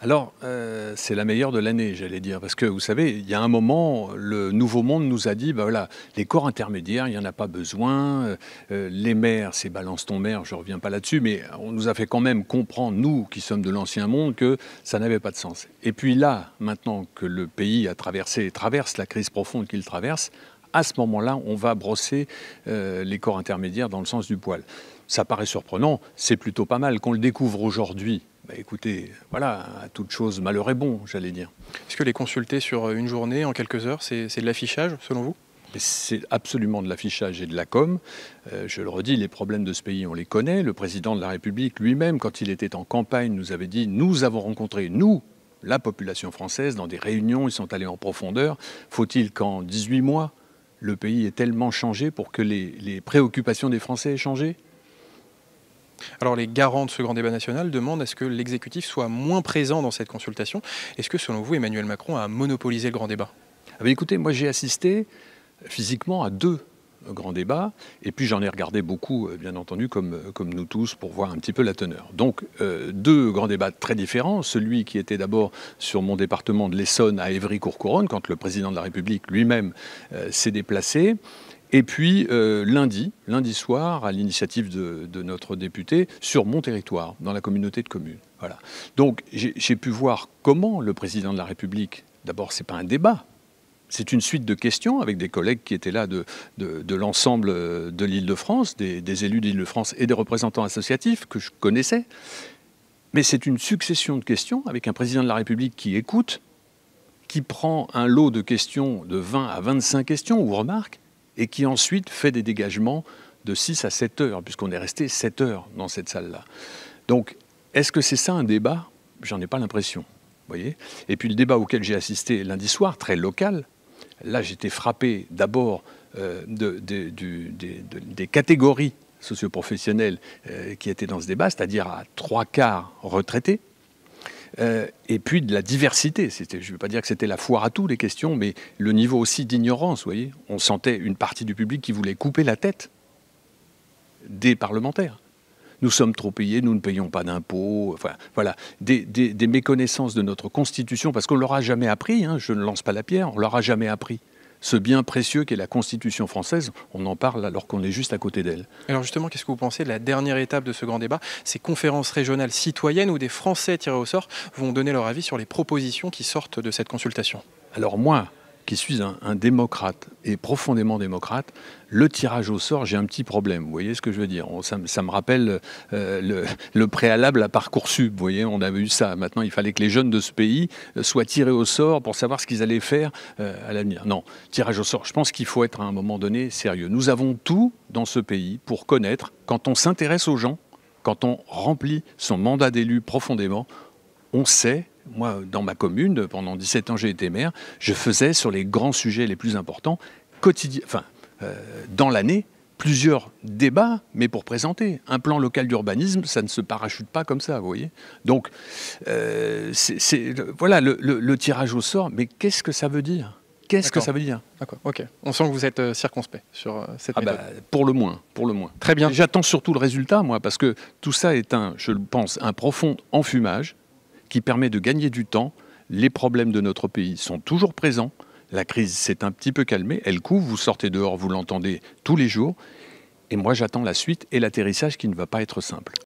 alors, euh, c'est la meilleure de l'année, j'allais dire, parce que vous savez, il y a un moment, le Nouveau Monde nous a dit, bah voilà, les corps intermédiaires, il n'y en a pas besoin, euh, euh, les maires, c'est balance ton maire, je ne reviens pas là-dessus, mais on nous a fait quand même comprendre, nous qui sommes de l'Ancien Monde, que ça n'avait pas de sens. Et puis là, maintenant que le pays a traversé et traverse la crise profonde qu'il traverse, à ce moment-là, on va brosser les corps intermédiaires dans le sens du poil. Ça paraît surprenant, c'est plutôt pas mal qu'on le découvre aujourd'hui bah, écoutez, voilà, à toute chose, malheur est bon, j'allais dire. Est-ce que les consulter sur euh, une journée, en quelques heures, c'est de l'affichage, selon vous c'est absolument de l'affichage et de la com. Euh, je le redis, les problèmes de ce pays, on les connaît. Le président de la République lui-même, quand il était en campagne, nous avait dit, nous avons rencontré, nous, la population française, dans des réunions, ils sont allés en profondeur. Faut-il qu'en 18 mois, le pays ait tellement changé pour que les préoccupations des Français aient changé alors les garants de ce grand débat national demandent à ce que l'exécutif soit moins présent dans cette consultation. Est-ce que selon vous, Emmanuel Macron a monopolisé le grand débat ah ben, Écoutez, moi j'ai assisté physiquement à deux grands débats, et puis j'en ai regardé beaucoup, euh, bien entendu, comme, euh, comme nous tous, pour voir un petit peu la teneur. Donc euh, deux grands débats très différents, celui qui était d'abord sur mon département de l'Essonne à Évry-Courcouronne, quand le président de la République lui-même s'est déplacé, et puis euh, lundi, lundi soir, à l'initiative de, notre député, sur mon territoire, dans la communauté de communes. Voilà. Donc j'ai pu voir comment le président de la République, d'abord ce n'est pas un débat, c'est une suite de questions avec des collègues qui étaient là de, l'ensemble euh, de l'Île-de-France, des, élus de lîle de france et des représentants associatifs que je connaissais. Mais c'est une succession de questions avec un président de la République qui écoute, qui prend un lot de questions de 20 à 25 questions ou remarques et qui ensuite fait des dégagements de 6 à 7 heures, puisqu'on est resté 7 heures dans cette salle-là. Donc, est-ce que c'est ça un débat J'en ai pas l'impression. Voyez et puis le débat auquel j'ai assisté lundi soir, très local, là j'étais frappé d'abord euh, de, des catégories socioprofessionnelles euh, qui étaient dans ce débat, c'est-à-dire à trois quarts retraités, euh, et puis de la diversité. C'était, je ne veux pas dire que c'était la foire à tous les questions, mais le niveau aussi d'ignorance, vous voyez. On sentait une partie du public qui voulait couper la tête des parlementaires. Nous sommes trop payés, nous ne payons pas d'impôts. Enfin, voilà, des, méconnaissances de notre Constitution, parce qu'on ne leur jamais appris, hein, je ne lance pas la pierre, on ne leur jamais appris ce bien précieux qu'est la Constitution française, on en parle alors qu'on est juste à côté d'elle. Alors justement, qu'est-ce que vous pensez de la dernière étape de ce grand débat Ces conférences régionales citoyennes où des Français tirés au sort vont donner leur avis sur les propositions qui sortent de cette consultation. Alors moi, qui suis un, démocrate et profondément démocrate, le tirage au sort, j'ai un petit problème. Vous voyez ce que je veux dire ça, me rappelle euh, le, préalable à Parcoursup. Vous voyez, on avait eu ça. Maintenant, il fallait que les jeunes de ce pays euh, soient tirés au sort pour savoir ce qu'ils allaient faire euh, à l'avenir. Non, tirage au sort, je pense qu'il faut être à un moment donné sérieux. Nous avons tout dans ce pays pour connaître, quand on s'intéresse aux gens, quand on remplit son mandat d'élu profondément, on sait moi, dans ma commune, pendant 17 ans, j'ai été maire, je faisais sur les grands sujets les plus importants, quotidien, enfin, euh, dans l'année, plusieurs débats, mais pour présenter. Un plan local d'urbanisme, ça ne se parachute pas comme ça, vous voyez. Donc, euh, voilà, le, tirage au sort, mais qu'est-ce que ça veut dire Qu'est-ce que ça veut dire D'accord, ok. On sent que vous êtes euh, circonspect sur cette ah bah, pour le moins, pour le moins. Très bien. J'attends surtout le résultat, moi, parce que tout ça est un, je le pense, un profond enfumage qui permet de gagner du temps. Les problèmes de notre pays sont toujours présents. La crise s'est un petit peu calmée, elle couvre, vous sortez dehors, vous l'entendez tous les jours. Et moi, j'attends la suite et l'atterrissage qui ne va pas être simple.